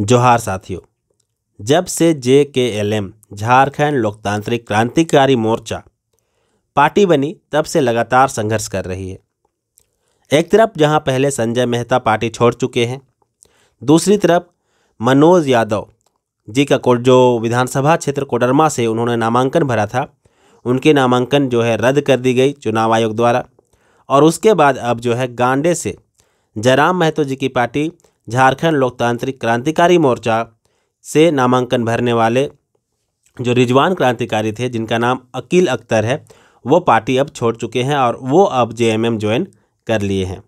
जोहार साथियों जब से जे के एल एम झारखंड लोकतांत्रिक क्रांतिकारी मोर्चा पार्टी बनी तब से लगातार संघर्ष कर रही है एक तरफ जहां पहले संजय मेहता पार्टी छोड़ चुके हैं दूसरी तरफ मनोज यादव जी का को जो विधानसभा क्षेत्र कोडरमा से उन्होंने नामांकन भरा था उनके नामांकन जो है रद्द कर दी गई चुनाव आयोग द्वारा और उसके बाद अब जो है गांडे से जयराम महतो जी की पार्टी झारखंड लोकतांत्रिक क्रांतिकारी मोर्चा से नामांकन भरने वाले जो रिजवान क्रांतिकारी थे जिनका नाम अकील अख्तर है वो पार्टी अब छोड़ चुके हैं और वो अब जे एम ज्वाइन कर लिए हैं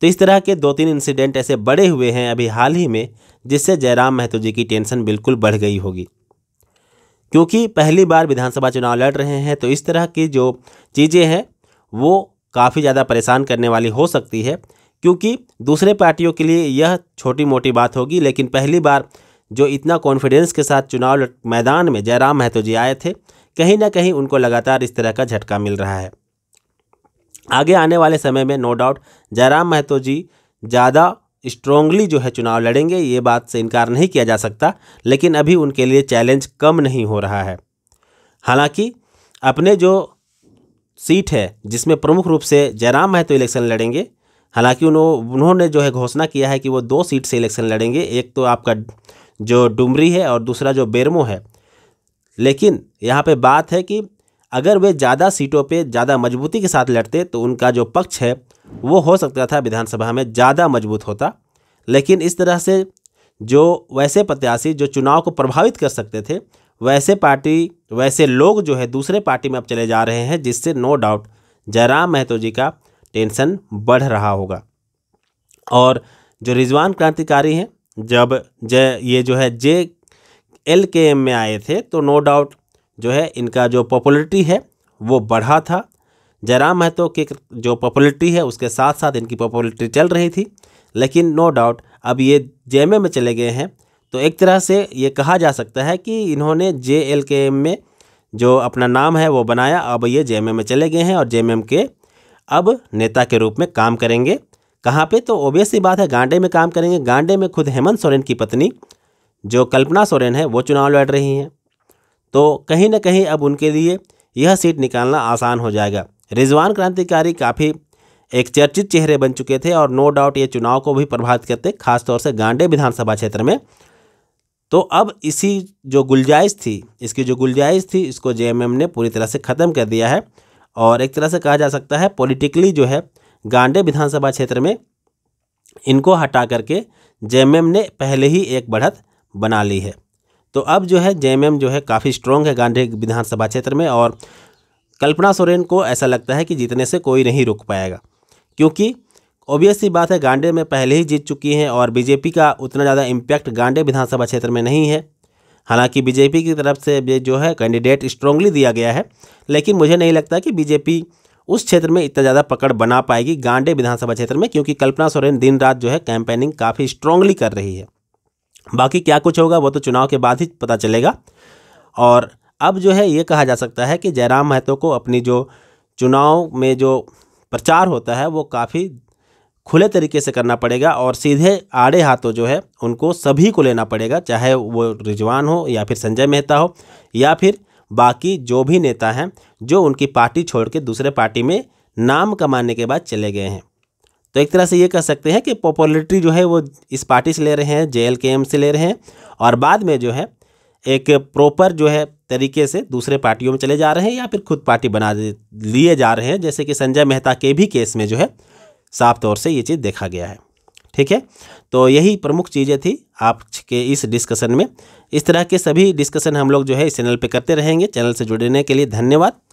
तो इस तरह के दो तीन इंसिडेंट ऐसे बड़े हुए हैं अभी हाल ही में जिससे जयराम महतो जी की टेंशन बिल्कुल बढ़ गई होगी क्योंकि पहली बार विधानसभा चुनाव लड़ रहे हैं तो इस तरह की जो चीज़ें हैं वो काफ़ी ज़्यादा परेशान करने वाली हो सकती है क्योंकि दूसरे पार्टियों के लिए यह छोटी मोटी बात होगी लेकिन पहली बार जो इतना कॉन्फिडेंस के साथ चुनाव मैदान में जयराम महतो जी आए थे कहीं ना कहीं उनको लगातार इस तरह का झटका मिल रहा है आगे आने वाले समय में नो डाउट जयराम महतो जी ज़्यादा स्ट्रोंगली जो है चुनाव लड़ेंगे ये बात से इनकार नहीं किया जा सकता लेकिन अभी उनके लिए चैलेंज कम नहीं हो रहा है हालांकि अपने जो सीट है जिसमें प्रमुख रूप से जयराम महतो इलेक्शन लड़ेंगे हालांकि उन्होंने जो है घोषणा किया है कि वो दो सीट से इलेक्शन लड़ेंगे एक तो आपका जो डुमरी है और दूसरा जो बेरमो है लेकिन यहाँ पे बात है कि अगर वे ज़्यादा सीटों पे ज़्यादा मजबूती के साथ लड़ते तो उनका जो पक्ष है वो हो सकता था विधानसभा में ज़्यादा मजबूत होता लेकिन इस तरह से जो वैसे प्रत्याशी जो चुनाव को प्रभावित कर सकते थे वैसे पार्टी वैसे लोग जो है दूसरे पार्टी में अब चले जा रहे हैं जिससे नो डाउट जयराम महतो जी का टेंशन बढ़ रहा होगा और जो रिजवान क्रांतिकारी हैं जब जय ये जो है जे एल के एम में आए थे तो नो डाउट जो है इनका जो पॉपुलरिटी है वो बढ़ा था जयराम महतो की जो पॉपुलरिटी है उसके साथ साथ इनकी पॉपुलरिटी चल रही थी लेकिन नो डाउट अब ये जे में चले गए हैं तो एक तरह से ये कहा जा सकता है कि इन्होंने जे एल के एम में जो अपना नाम है वो बनाया अब ये जे में चले गए हैं और जे के अब नेता के रूप में काम करेंगे कहाँ पे तो ओबियसली बात है गांडे में काम करेंगे गांडे में खुद हेमंत सोरेन की पत्नी जो कल्पना सोरेन है वो चुनाव लड़ रही हैं तो कहीं ना कहीं अब उनके लिए यह सीट निकालना आसान हो जाएगा रिजवान क्रांतिकारी काफ़ी एक चर्चित चेहरे बन चुके थे और नो डाउट ये चुनाव को भी प्रभावित करते खासतौर से गांडे विधानसभा क्षेत्र में तो अब इसी जो गुंजाइश थी इसकी जो गुंजाइश थी इसको जेएमएम ने पूरी तरह से ख़त्म कर दिया है और एक तरह से कहा जा सकता है पॉलिटिकली जो है गांडे विधानसभा क्षेत्र में इनको हटा करके जेएमएम ने पहले ही एक बढ़त बना ली है तो अब जो है जेएमएम जो है काफ़ी स्ट्रॉन्ग है गांधी विधानसभा क्षेत्र में और कल्पना सोरेन को ऐसा लगता है कि जीतने से कोई नहीं रुक पाएगा क्योंकि ओबियस सी बात है गांडे में पहले ही जीत चुकी हैं और बीजेपी का उतना ज़्यादा इम्पैक्ट गांडे विधानसभा क्षेत्र में नहीं है हालांकि बीजेपी की तरफ से ये जो है कैंडिडेट स्ट्रांगली दिया गया है लेकिन मुझे नहीं लगता कि बीजेपी उस क्षेत्र में इतना ज़्यादा पकड़ बना पाएगी गांडे विधानसभा क्षेत्र में क्योंकि कल्पना सोरेन दिन रात जो है कैंपेनिंग काफ़ी स्ट्रांगली कर रही है बाकी क्या कुछ होगा वो तो चुनाव के बाद ही पता चलेगा और अब जो है ये कहा जा सकता है कि जयराम महतो को अपनी जो चुनाव में जो प्रचार होता है वो काफ़ी खुले तरीके से करना पड़ेगा और सीधे आड़े हाथों जो है उनको सभी को लेना पड़ेगा चाहे वो रिजवान हो या फिर संजय मेहता हो या फिर बाकी जो भी नेता हैं जो उनकी पार्टी छोड़ के दूसरे पार्टी में नाम कमाने के बाद चले गए हैं तो एक तरह से ये कह सकते हैं कि पॉपुलरिटी जो है वो इस पार्टी से ले रहे हैं जे से ले रहे हैं और बाद में जो है एक प्रॉपर जो है तरीके से दूसरे पार्टियों में चले जा रहे हैं या फिर खुद पार्टी बना लिए जा रहे हैं जैसे कि संजय मेहता के भी केस में जो है साफ तौर से ये चीज़ देखा गया है ठीक है तो यही प्रमुख चीज़ें थी आपके इस डिस्कशन में इस तरह के सभी डिस्कशन हम लोग जो है इस चैनल पे करते रहेंगे चैनल से जुड़ने के लिए धन्यवाद